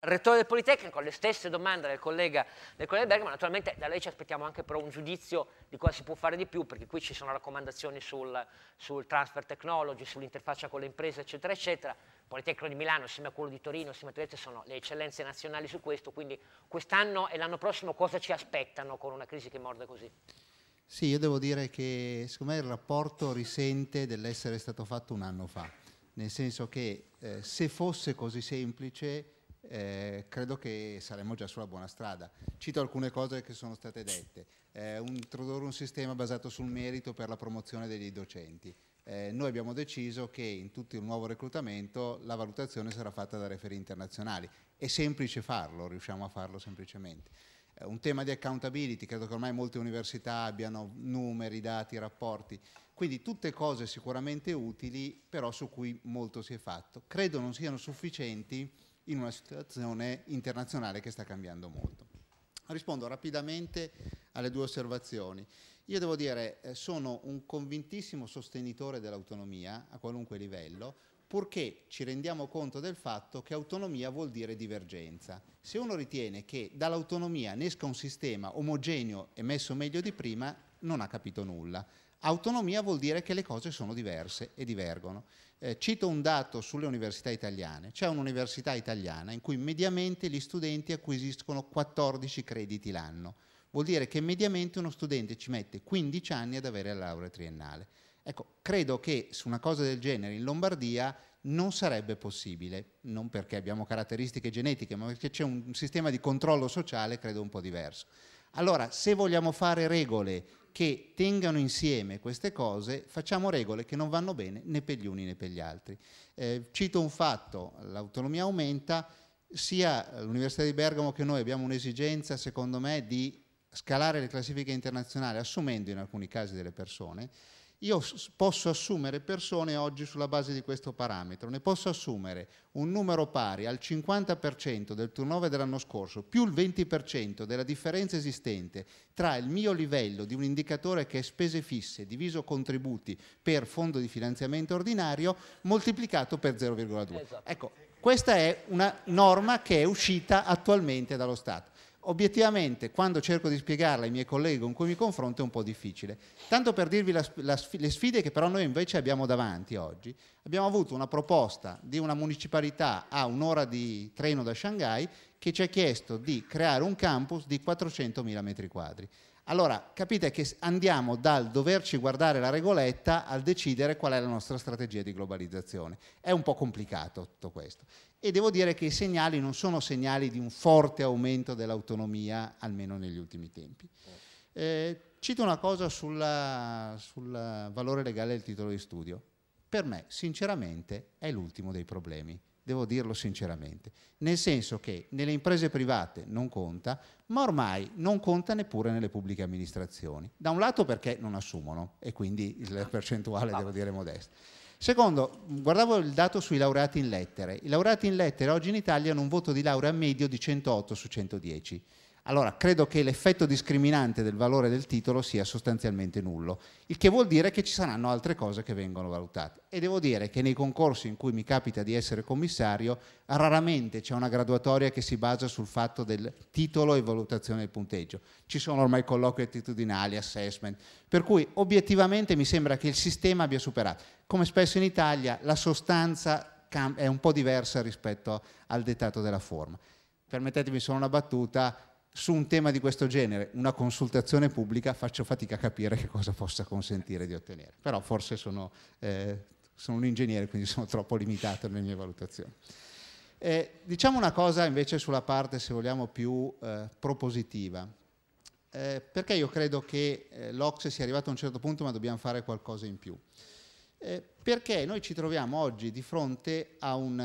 rettore del Politecnico, le stesse domande del collega, del collega Bergman, naturalmente da lei ci aspettiamo anche però un giudizio di cosa si può fare di più, perché qui ci sono raccomandazioni sul, sul transfer technology, sull'interfaccia con le imprese, eccetera, eccetera. Il Politecnico di Milano, insieme a quello di Torino, insieme a Trieste, sono le eccellenze nazionali su questo, quindi quest'anno e l'anno prossimo cosa ci aspettano con una crisi che morde così? Sì, io devo dire che secondo me il rapporto risente dell'essere stato fatto un anno fa, nel senso che eh, se fosse così semplice eh, credo che saremmo già sulla buona strada. Cito alcune cose che sono state dette. Eh, un, introdurre un sistema basato sul merito per la promozione degli docenti. Eh, noi abbiamo deciso che in tutto il nuovo reclutamento la valutazione sarà fatta da referi internazionali. È semplice farlo, riusciamo a farlo semplicemente. Eh, un tema di accountability, credo che ormai molte università abbiano numeri, dati, rapporti. Quindi tutte cose sicuramente utili, però su cui molto si è fatto. Credo non siano sufficienti in una situazione internazionale che sta cambiando molto. Rispondo rapidamente alle due osservazioni. Io devo dire, eh, sono un convintissimo sostenitore dell'autonomia a qualunque livello, purché ci rendiamo conto del fatto che autonomia vuol dire divergenza. Se uno ritiene che dall'autonomia ne esca un sistema omogeneo e messo meglio di prima, non ha capito nulla Autonomia vuol dire che le cose sono diverse e divergono. Eh, cito un dato sulle università italiane. C'è un'università italiana in cui mediamente gli studenti acquisiscono 14 crediti l'anno. Vuol dire che mediamente uno studente ci mette 15 anni ad avere la laurea triennale. Ecco, credo che su una cosa del genere in Lombardia non sarebbe possibile, non perché abbiamo caratteristiche genetiche, ma perché c'è un sistema di controllo sociale, credo, un po' diverso. Allora, se vogliamo fare regole che tengano insieme queste cose, facciamo regole che non vanno bene né per gli uni né per gli altri. Eh, cito un fatto, l'autonomia aumenta, sia l'Università di Bergamo che noi abbiamo un'esigenza, secondo me, di scalare le classifiche internazionali assumendo in alcuni casi delle persone, io posso assumere persone oggi sulla base di questo parametro, ne posso assumere un numero pari al 50% del turnover dell'anno scorso più il 20% della differenza esistente tra il mio livello di un indicatore che è spese fisse diviso contributi per fondo di finanziamento ordinario moltiplicato per 0,2. Esatto. Ecco, questa è una norma che è uscita attualmente dallo Stato obiettivamente quando cerco di spiegarla ai miei colleghi con cui mi confronto è un po' difficile. Tanto per dirvi la, la, le sfide che però noi invece abbiamo davanti oggi, abbiamo avuto una proposta di una municipalità a un'ora di treno da Shanghai che ci ha chiesto di creare un campus di 400.000 metri quadri. Allora capite che andiamo dal doverci guardare la regoletta al decidere qual è la nostra strategia di globalizzazione. È un po' complicato tutto questo e devo dire che i segnali non sono segnali di un forte aumento dell'autonomia, almeno negli ultimi tempi. Eh, cito una cosa sul valore legale del titolo di studio. Per me, sinceramente, è l'ultimo dei problemi devo dirlo sinceramente, nel senso che nelle imprese private non conta, ma ormai non conta neppure nelle pubbliche amministrazioni. Da un lato perché non assumono e quindi il percentuale ah. devo dire è modesto. Secondo, guardavo il dato sui laureati in lettere. I laureati in lettere oggi in Italia hanno un voto di laurea medio di 108 su 110 allora credo che l'effetto discriminante del valore del titolo sia sostanzialmente nullo, il che vuol dire che ci saranno altre cose che vengono valutate. E devo dire che nei concorsi in cui mi capita di essere commissario, raramente c'è una graduatoria che si basa sul fatto del titolo e valutazione del punteggio. Ci sono ormai colloqui attitudinali, assessment, per cui obiettivamente mi sembra che il sistema abbia superato. Come spesso in Italia la sostanza è un po' diversa rispetto al dettato della forma. Permettetemi solo una battuta, su un tema di questo genere una consultazione pubblica faccio fatica a capire che cosa possa consentire di ottenere. Però forse sono, eh, sono un ingegnere, quindi sono troppo limitato nelle mie valutazioni. Eh, diciamo una cosa invece sulla parte, se vogliamo, più eh, propositiva. Eh, perché io credo che eh, l'Ocse sia arrivato a un certo punto ma dobbiamo fare qualcosa in più. Eh, perché noi ci troviamo oggi di fronte a un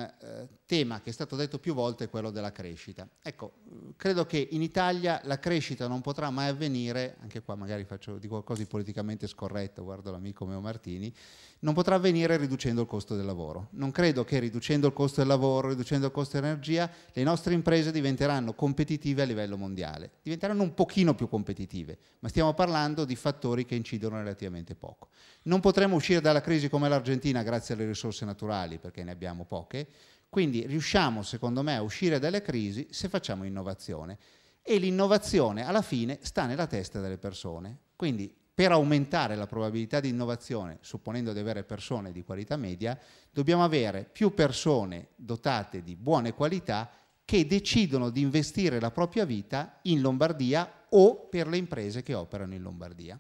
tema che è stato detto più volte è quello della crescita. Ecco, eh, credo che in Italia la crescita non potrà mai avvenire, anche qua magari faccio di qualcosa di politicamente scorretto, guardo l'amico Meo Martini, non potrà avvenire riducendo il costo del lavoro. Non credo che riducendo il costo del lavoro, riducendo il costo dell'energia, le nostre imprese diventeranno competitive a livello mondiale. Diventeranno un pochino più competitive, ma stiamo parlando di fattori che incidono relativamente poco. Non potremo uscire dalla crisi come l'Argentina grazie alle risorse naturali, perché ne abbiamo poche, quindi riusciamo, secondo me, a uscire dalle crisi se facciamo innovazione. E l'innovazione, alla fine, sta nella testa delle persone. Quindi, per aumentare la probabilità di innovazione, supponendo di avere persone di qualità media, dobbiamo avere più persone dotate di buone qualità che decidono di investire la propria vita in Lombardia o per le imprese che operano in Lombardia.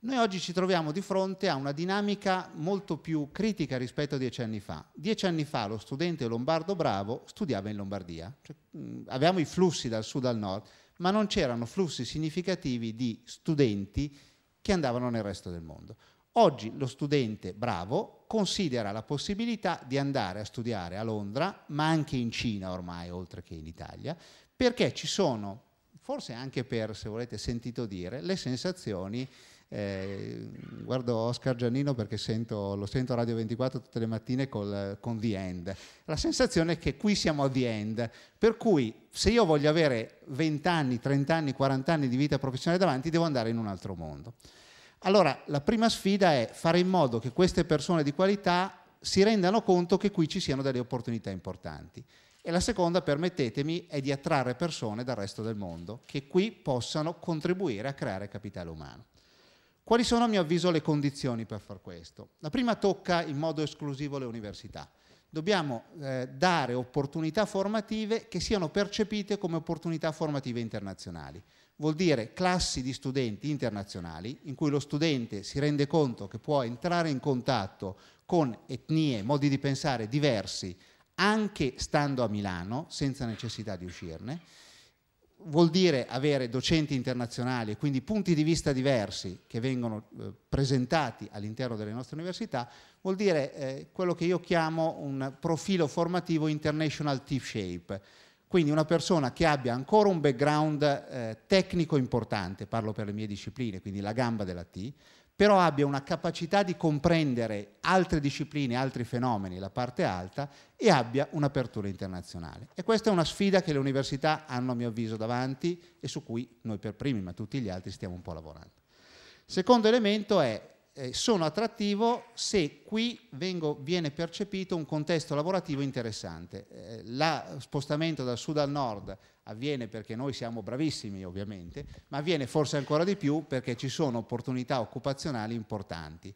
Noi oggi ci troviamo di fronte a una dinamica molto più critica rispetto a dieci anni fa. Dieci anni fa lo studente lombardo bravo studiava in Lombardia, cioè, mh, avevamo i flussi dal sud al nord, ma non c'erano flussi significativi di studenti che andavano nel resto del mondo. Oggi lo studente bravo considera la possibilità di andare a studiare a Londra, ma anche in Cina ormai, oltre che in Italia, perché ci sono, forse anche per, se volete, sentito dire, le sensazioni eh, guardo Oscar Giannino perché sento, lo sento a Radio 24 tutte le mattine col, con The End. La sensazione è che qui siamo a The End, per cui se io voglio avere 20 anni, 30 anni, 40 anni di vita professionale davanti, devo andare in un altro mondo. Allora, la prima sfida è fare in modo che queste persone di qualità si rendano conto che qui ci siano delle opportunità importanti. E la seconda, permettetemi, è di attrarre persone dal resto del mondo che qui possano contribuire a creare capitale umano. Quali sono a mio avviso le condizioni per far questo? La prima tocca in modo esclusivo le università. Dobbiamo eh, dare opportunità formative che siano percepite come opportunità formative internazionali. Vuol dire classi di studenti internazionali in cui lo studente si rende conto che può entrare in contatto con etnie, modi di pensare diversi, anche stando a Milano, senza necessità di uscirne vuol dire avere docenti internazionali e quindi punti di vista diversi che vengono eh, presentati all'interno delle nostre università, vuol dire eh, quello che io chiamo un profilo formativo international T-shape, quindi una persona che abbia ancora un background eh, tecnico importante, parlo per le mie discipline, quindi la gamba della T, però abbia una capacità di comprendere altre discipline, altri fenomeni, la parte alta, e abbia un'apertura internazionale. E questa è una sfida che le università hanno, a mio avviso, davanti e su cui noi per primi, ma tutti gli altri, stiamo un po' lavorando. Secondo elemento è, eh, sono attrattivo se qui vengo, viene percepito un contesto lavorativo interessante. Eh, lo spostamento dal sud al nord avviene perché noi siamo bravissimi ovviamente, ma avviene forse ancora di più perché ci sono opportunità occupazionali importanti.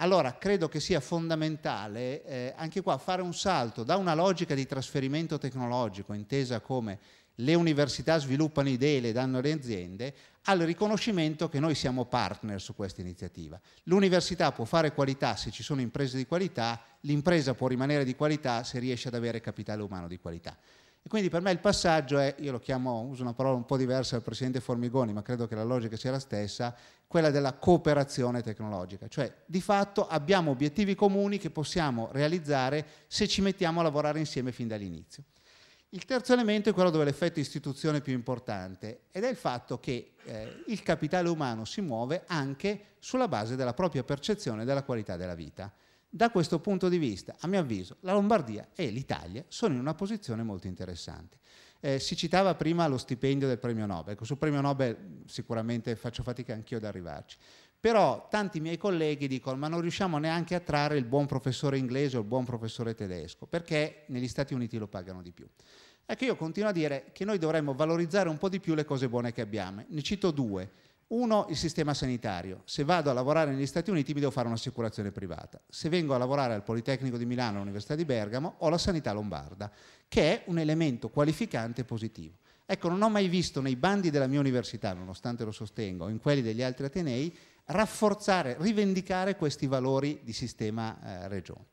Allora credo che sia fondamentale eh, anche qua fare un salto da una logica di trasferimento tecnologico intesa come le università sviluppano idee, le danno alle aziende, al riconoscimento che noi siamo partner su questa iniziativa. L'università può fare qualità se ci sono imprese di qualità, l'impresa può rimanere di qualità se riesce ad avere capitale umano di qualità. E quindi per me il passaggio è, io lo chiamo, uso una parola un po' diversa dal Presidente Formigoni, ma credo che la logica sia la stessa, quella della cooperazione tecnologica. Cioè, di fatto abbiamo obiettivi comuni che possiamo realizzare se ci mettiamo a lavorare insieme fin dall'inizio. Il terzo elemento è quello dove l'effetto istituzione è più importante ed è il fatto che eh, il capitale umano si muove anche sulla base della propria percezione della qualità della vita. Da questo punto di vista, a mio avviso, la Lombardia e l'Italia sono in una posizione molto interessante. Eh, si citava prima lo stipendio del premio Nobel, ecco, sul premio Nobel mm, sicuramente faccio fatica anch'io ad arrivarci, però tanti miei colleghi dicono ma non riusciamo neanche a trarre il buon professore inglese o il buon professore tedesco perché negli Stati Uniti lo pagano di più. Ecco, io continuo a dire che noi dovremmo valorizzare un po' di più le cose buone che abbiamo. Ne cito due. Uno, il sistema sanitario. Se vado a lavorare negli Stati Uniti mi devo fare un'assicurazione privata. Se vengo a lavorare al Politecnico di Milano, all'Università di Bergamo, ho la sanità lombarda, che è un elemento qualificante positivo. Ecco, non ho mai visto nei bandi della mia università, nonostante lo sostengo, in quelli degli altri Atenei, rafforzare, rivendicare questi valori di sistema eh, regione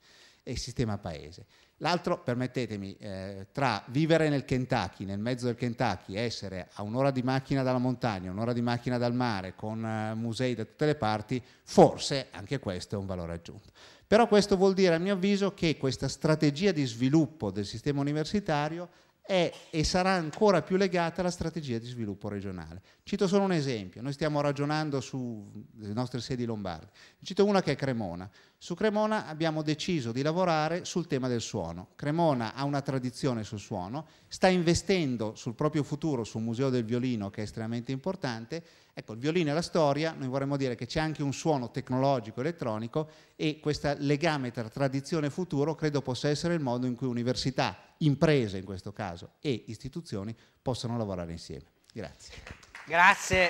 e il sistema paese. L'altro, permettetemi, eh, tra vivere nel Kentucky, nel mezzo del Kentucky, essere a un'ora di macchina dalla montagna, un'ora di macchina dal mare, con eh, musei da tutte le parti, forse anche questo è un valore aggiunto. Però questo vuol dire, a mio avviso, che questa strategia di sviluppo del sistema universitario è e sarà ancora più legata alla strategia di sviluppo regionale. Cito solo un esempio, noi stiamo ragionando sulle mm, nostre sedi lombarde, cito una che è Cremona. Su Cremona abbiamo deciso di lavorare sul tema del suono. Cremona ha una tradizione sul suono, sta investendo sul proprio futuro sul Museo del Violino che è estremamente importante. Ecco, il violino è la storia, noi vorremmo dire che c'è anche un suono tecnologico elettronico e questo legame tra tradizione e futuro credo possa essere il modo in cui università, imprese in questo caso e istituzioni possano lavorare insieme. Grazie. Grazie.